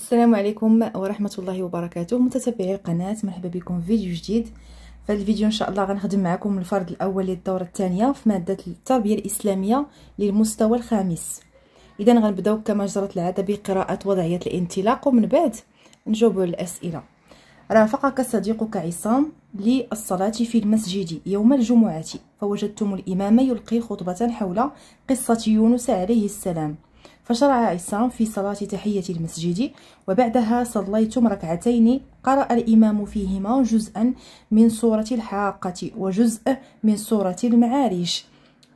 السلام عليكم ورحمة الله وبركاته متتبعي القناة مرحبا بكم في فيديو جديد في هذا الفيديو ان شاء الله غنخدم معكم الفرد الاول للدورة الثانية في مادة التربية الاسلامية للمستوى الخامس اذا غنبداو كما جرت العادة بقراءة وضعية الانطلاق ومن بعد نجاوبو على الاسئلة رافقك صديقك عصام للصلاة في المسجد يوم الجمعة فوجدتم الإمام يلقي خطبة حول قصة يونس عليه السلام فشرع عصام في صلاة تحية المسجد وبعدها صليتم ركعتين قرأ الإمام فيهما جزءا من سورة الحاقة وجزء من سورة المعارج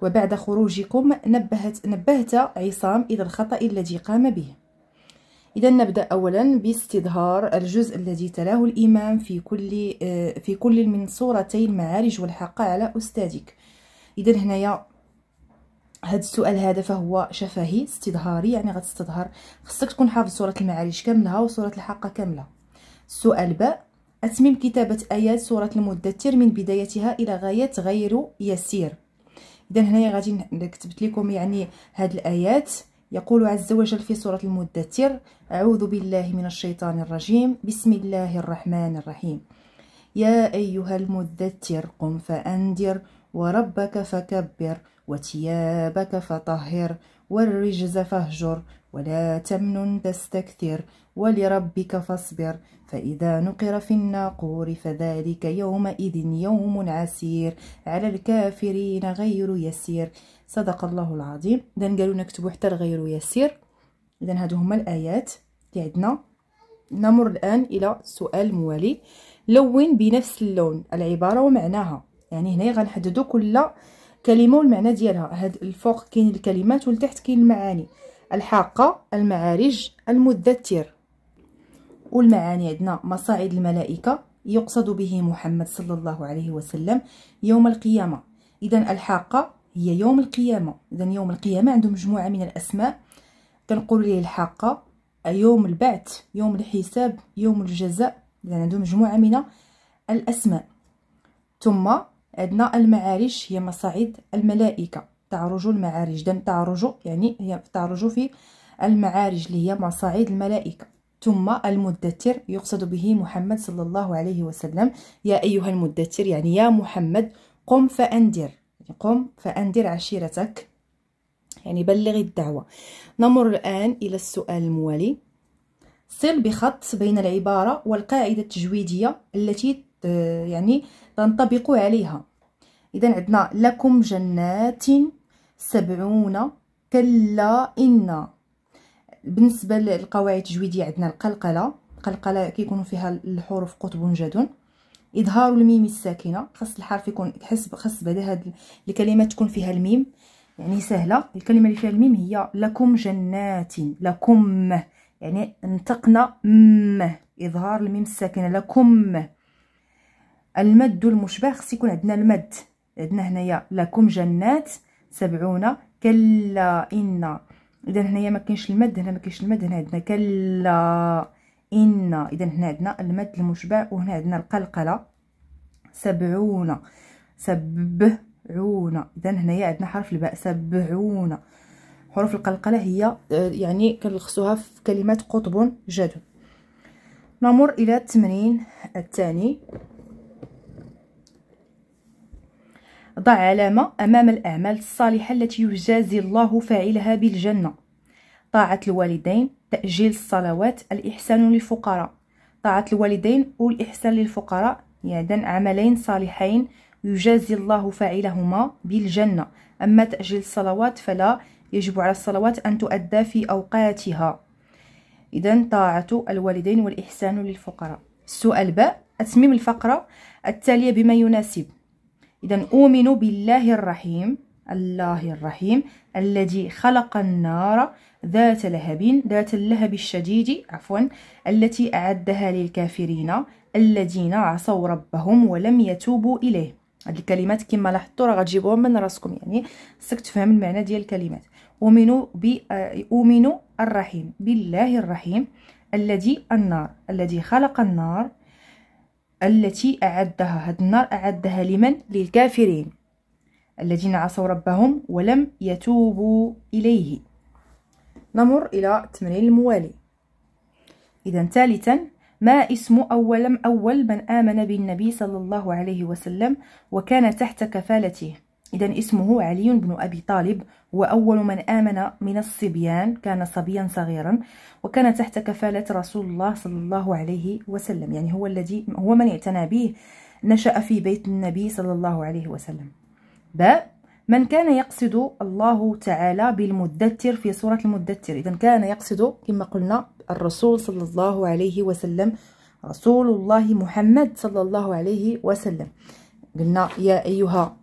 وبعد خروجكم نبهت نبهت عصام إلى الخطأ الذي قام به إذا نبدأ أولا باستظهار الجزء الذي تلاه الإمام في كل آه، في كل من صورتي المعارج والحاقة على أستاذك إذا هنايا هذا السؤال هذا فهو شفهي استظهاري يعني غتستظهر خصك تكون حافظ سوره المعارج كاملها وسوره الحاقه كامله السؤال باء أتمم كتابة آيات سورة المدثر من بدايتها إلى غاية غير يسير إذا هنايا غادي كتبت لكم يعني هاد الآيات يقول عز وجل في سورة المدثر أعوذ بالله من الشيطان الرجيم بسم الله الرحمن الرحيم يا أيها المدثر قم فأنذر وربك فكبر وثيابك فطهر والرجز فاهجر ولا تمن تستكثر ولربك فاصبر فإذا نقر في الناقور فذلك يومئذ يوم عسير على الكافرين غير يسير صدق الله العظيم إذا قالوا نكتبوا حتى الغير يسير إذا هادو هما الآيات اللي عندنا نمر الآن إلى سؤال موالي لون بنفس اللون العبارة ومعناها يعني هنا غنحددوا كل الكلمه والمعنى ديالها هاد الفوق كاين الكلمات والتحت كاين المعاني الحاقه المعارج المدثر والمعاني عندنا مصاعد الملائكه يقصد به محمد صلى الله عليه وسلم يوم القيامه اذا الحاقه هي يوم القيامه اذا يوم القيامه عنده مجموعه من الاسماء كنقول ليه الحاقه يوم البعث يوم الحساب يوم الجزاء اذا عنده مجموعه من الاسماء ثم عندنا المعارج هي مصاعد الملائكه تعرج المعارج دم تعرج يعني هي تعرج في المعارج اللي هي مصاعد الملائكه ثم المدثر يقصد به محمد صلى الله عليه وسلم يا ايها المدثر يعني يا محمد قم فانذر يعني قم فانذر عشيرتك يعني بلغ الدعوه نمر الان الى السؤال الموالي صل بخط بين العباره والقاعده التجويديه التي يعني تنطبق عليها اذا عندنا لكم جنات سبعون كلا ان بالنسبه للقواعد التجويديه عندنا القلقله القلقله كيكون فيها الحروف قطب جدون اظهار الميم الساكنه خاص الحرف يكون حسب خاص بعد هاد الكلمه تكون فيها الميم يعني سهله الكلمه اللي فيها الميم هي لكم جنات لكم يعني انطقنا م اظهار الميم الساكنه لكم المد المشبع خص يكون عندنا المد عندنا هنايا لكم جنات سبعون كلا ان اذا هنايا ما كاينش المد هنا ما كاينش المد هنا عندنا كلا ان اذا هنا عندنا المد المشبع وهنا عندنا القلقله سبعون سبعون اذا هنايا عندنا حرف الباء سبعون حروف القلقله هي يعني كنلخصوها في كلمات قطب جدد نمر الى التمرين الثاني ضع علامة أمام الأعمال الصالحة التي يجازي الله فاعلها بالجنة طاعة الوالدين تأجيل الصلوات الإحسان للفقراء طاعة الوالدين والإحسان للفقراء يعني عملين صالحين يجازي الله فاعلهما بالجنة أما تأجيل الصلوات فلا يجب على الصلوات أن تؤدى في أوقاتها إذا طاعة الوالدين والإحسان للفقراء السؤال باء أتمم الفقرة التالية بما يناسب إذا أؤمن بالله الرحيم الله الرحيم الذي خلق النار ذات لهب ذات اللهب الشديد عفوا التي أعدها للكافرين الذين عصوا ربهم ولم يتوبوا إليه هاد الكلمات كما لاحظتوا راه غتجيبوهم من راسكم يعني خصك تفهم المعنى ديال الكلمات أؤمن أؤمن الرحيم بالله الرحيم الذي النار الذي خلق النار التي أعدها هاد النار أعدها لمن للكافرين الذين عصوا ربهم ولم يتوبوا إليه نمر إلى التمرين الموالي إذا ثالثا ما اسم أول أول من آمن بالنبي صلى الله عليه وسلم وكان تحت كفالته إذا اسمه علي بن أبي طالب هو أول من آمن من الصبيان كان صبيا صغيرا وكان تحت كفالة رسول الله صلى الله عليه وسلم يعني هو الذي هو من اعتنى به نشأ في بيت النبي صلى الله عليه وسلم باء من كان يقصد الله تعالى بالمدثر في سورة المدثر إذا كان يقصد كما قلنا الرسول صلى الله عليه وسلم رسول الله محمد صلى الله عليه وسلم قلنا يا أيها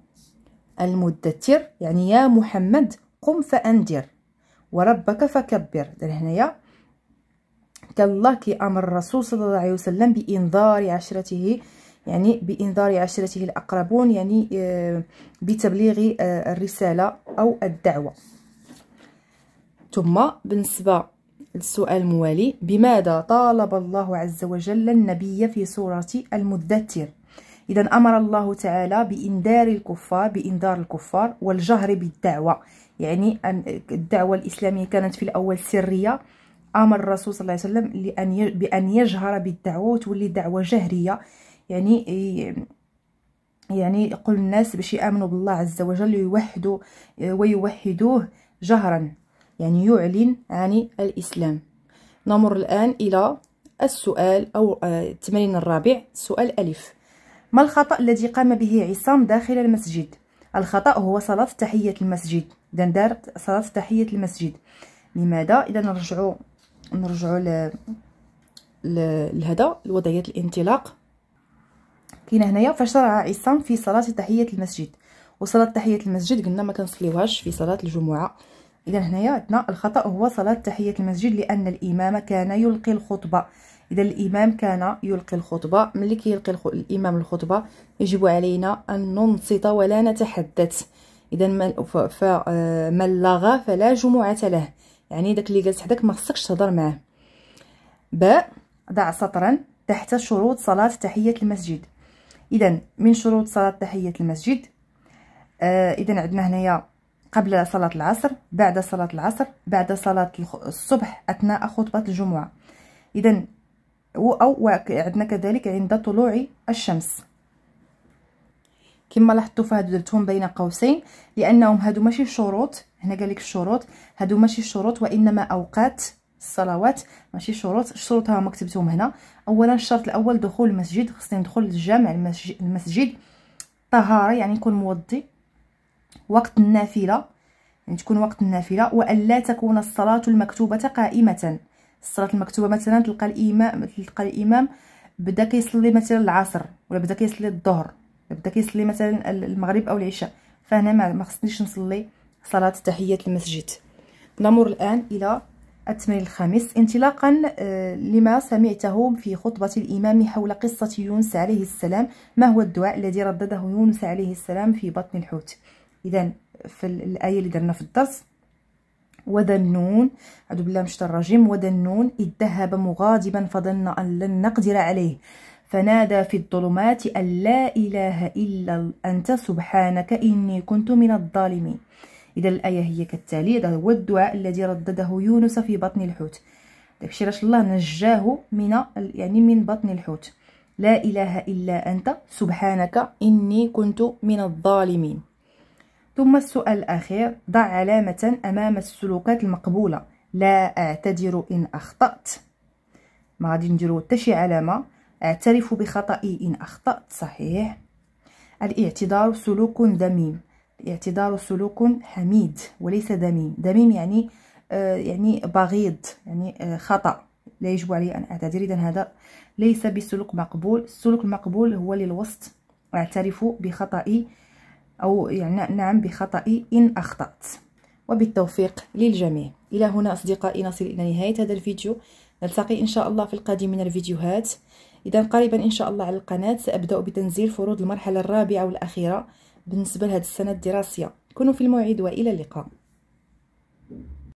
المدثر يعني يا محمد قم فأنذر وربك فكبر هنايا كان الله أمر الرسول صلى الله عليه وسلم بإنذار عشرته يعني بإنذار عشرته الأقربون يعني آه، بتبليغ آه، الرسالة أو الدعوة ثم بالنسبة للسؤال الموالي بماذا طالب الله عز وجل النبي في سورة المدثر إذا أمر الله تعالى بإنذار الكفار بإنذار الكفار والجهر بالدعوة يعني أن الدعوة الإسلامية كانت في الأول سرية امر الرسول صلى الله عليه وسلم بان يجهر بالدعوه وتولي دعوه جهريه يعني يعني يقول الناس باش يامنوا بالله عز وجل ويوحدوا ويوحدوه جهرا يعني يعلن عن الاسلام نمر الان الى السؤال او آه، التمرين الرابع سؤال الف ما الخطأ الذي قام به عصام داخل المسجد الخطأ هو صلاة تحية المسجد إذا دار صلاة تحية المسجد لماذا إذا نرجعوا نرجعوا ل... لهذا لوضعية الانطلاق كاين هنايا فشرع عصام في صلاة تحية المسجد وصلاة تحية المسجد قلنا ما كنصليوهاش في صلاة الجمعة إذا هنايا عندنا الخطأ هو صلاة تحية المسجد لأن الإمام كان يلقي الخطبة اذا الامام كان يلقي الخطبه ملي كيلقي الامام الخطبه يجب علينا ان ننصت ولا نتحدث اذا فمن آه، لغى فلا جمعه له يعني داك اللي جالس حداك ما خصكش تهضر معاه باء ضع سطرا تحت شروط صلاه تحيه المسجد اذا من شروط صلاه تحيه المسجد آه اذا عندنا هنايا قبل صلاة العصر بعد صلاة العصر بعد صلاة الصبح أثناء خطبة الجمعة إذا أو عندنا كذلك عند طلوع الشمس كما لاحظتوا فهادو درتهم بين قوسين لانهم هادو ماشي شروط هنا قال لك الشروط هادو ماشي شروط وانما اوقات الصلوات ماشي شروط الشروط ها كتبتهم هنا اولا الشرط الاول دخول المسجد خصني ندخل للجامع المسجد, المسجد طهاره يعني نكون موضي وقت النافله يعني تكون وقت النافله والا تكون الصلاه المكتوبه قائمه الصلاه المكتوبه مثلا تلقى الامام تلقى الامام بدا كيصلي مثلا العصر ولا بدا كيصلي الظهر بدا كيصلي مثلا المغرب او العشاء فهنا ما خصنيش نصلي صلاه تحيه المسجد نمر الان الى التمرين الخامس انطلاقا آه، لما سمعته في خطبة الإمام حول قصة يونس عليه السلام ما هو الدعاء الذي ردده يونس عليه السلام في بطن الحوت إذا في الآية اللي درنا في الدرس وذنون أعوذ بالله من الشيطان الرجيم وذنون إذ ذهب مغاضبا فظن أن لن نقدر عليه فنادى في الظلمات أن لا إله إلا أنت سبحانك إني كنت من الظالمين إذا الآية هي كالتالي هذا هو الدعاء الذي ردده يونس في بطن الحوت داكشي علاش الله نجاه من يعني من بطن الحوت لا إله إلا أنت سبحانك إني كنت من الظالمين ثم السؤال الأخير ضع علامة أمام السلوكات المقبولة لا أعتذر إن أخطأت ما غادي نديرو حتى شي علامة أعترف بخطئي إن أخطأت صحيح الاعتذار سلوك ذميم الاعتذار سلوك حميد وليس ذميم ذميم يعني آه، يعني بغيض يعني آه، خطأ لا يجب علي أن أعتذر إذا هذا ليس بسلوك مقبول السلوك المقبول هو للوسط أعترف بخطئي أو يعني نعم بخطئي إن أخطأت وبالتوفيق للجميع إلى هنا أصدقائي نصل إلى نهاية هذا الفيديو نلتقي إن شاء الله في القادم من الفيديوهات إذا قريبا إن شاء الله على القناة سأبدأ بتنزيل فروض المرحلة الرابعة والأخيرة بالنسبة لهذه السنة الدراسية كونوا في الموعد وإلى اللقاء